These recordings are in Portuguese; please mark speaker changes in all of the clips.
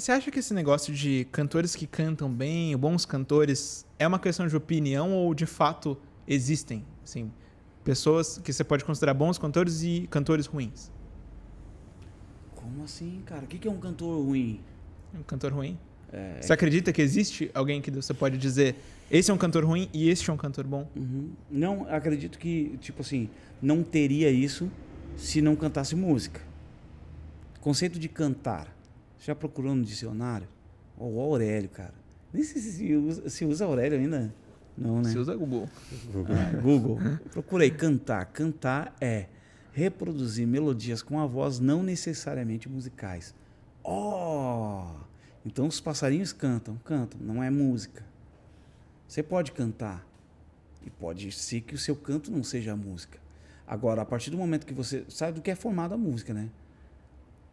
Speaker 1: Você acha que esse negócio de cantores que cantam bem, bons cantores, é uma questão de opinião ou de fato existem, assim, pessoas que você pode considerar bons cantores e cantores ruins?
Speaker 2: Como assim, cara? O que é um cantor ruim?
Speaker 1: Um cantor ruim? É... Você acredita que existe alguém que você pode dizer esse é um cantor ruim e esse é um cantor bom? Uhum. Não, acredito que, tipo assim, não teria isso
Speaker 2: se não cantasse música. Conceito de cantar. Já procurou no dicionário? o Aurélio, cara. Nem sei se usa, se usa Aurélio ainda. Não, né? Se usa Google. Google. Ah, Google. Procurei cantar. Cantar é reproduzir melodias com a voz não necessariamente musicais. Oh! Então os passarinhos cantam, cantam, não é música. Você pode cantar. E pode ser que o seu canto não seja música. Agora, a partir do momento que você sabe do que é formada a música, né?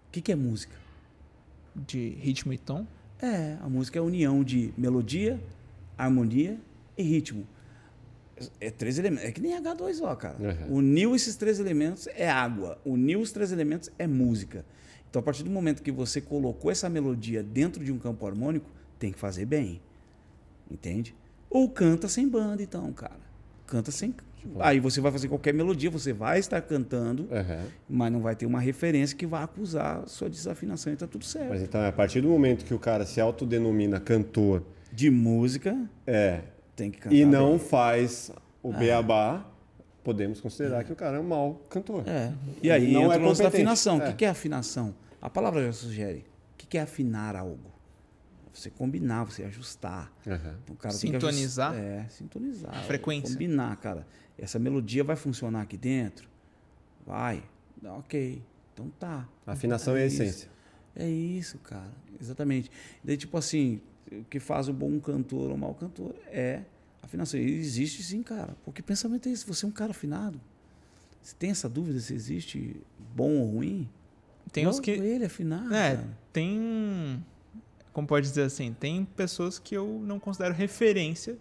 Speaker 2: O que, que é música? de ritmo e tom? É, a música é a união de melodia, harmonia e ritmo. É três elementos. É que nem H2O, cara. Uhum. Uniu esses três elementos é água. Uniu os três elementos é música. Então, a partir do momento que você colocou essa melodia dentro de um campo harmônico, tem que fazer bem. Entende? Ou canta sem banda, então, cara. Canta sem, Tipo... Aí você vai fazer qualquer melodia, você vai estar cantando, uhum. mas não vai ter uma referência que vá acusar sua desafinação e tá tudo certo. Mas então, é a partir do momento que o cara se autodenomina cantor de música, é, tem que cantar. E não bem. faz o ah. beabá, podemos considerar é. que o cara é um mau cantor. É. E aí não é entra é o lance da afinação. É. O que é afinação? A palavra já sugere. O que é afinar algo? você combinar, você ajustar. Uhum. O cara sintonizar? Ajust... É, sintonizar. A é, frequência. Combinar, cara. Essa melodia vai funcionar aqui dentro? Vai. Ok. Então tá. afinação é, é a essência. É isso, cara. Exatamente. Daí, tipo assim, o que faz o bom cantor ou o mau cantor é afinação. E existe sim, cara. Porque pensamento é esse. Você é um cara afinado. Você tem essa dúvida se existe bom ou ruim? Tem os que.
Speaker 1: É ele afinado É, cara. tem como pode dizer assim, tem pessoas que eu não considero referência,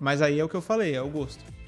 Speaker 1: mas aí é o que eu falei, é o gosto.